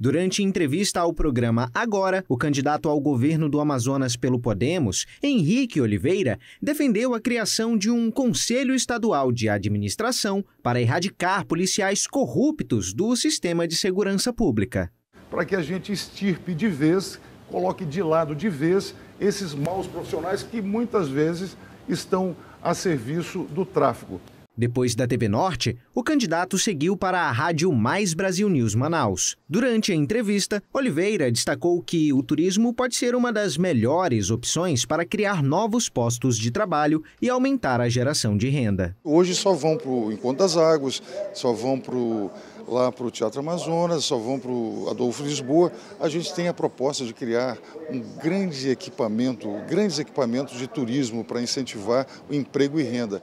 Durante entrevista ao programa Agora, o candidato ao governo do Amazonas pelo Podemos, Henrique Oliveira, defendeu a criação de um Conselho Estadual de Administração para erradicar policiais corruptos do sistema de segurança pública. Para que a gente estirpe de vez, coloque de lado de vez esses maus profissionais que muitas vezes estão a serviço do tráfico. Depois da TV Norte, o candidato seguiu para a Rádio Mais Brasil News Manaus. Durante a entrevista, Oliveira destacou que o turismo pode ser uma das melhores opções para criar novos postos de trabalho e aumentar a geração de renda. Hoje só vão para o Encontro das Águas, só vão pro, lá para o Teatro Amazonas, só vão para o Adolfo Lisboa. A gente tem a proposta de criar um grande equipamento, grandes equipamentos de turismo para incentivar o emprego e renda.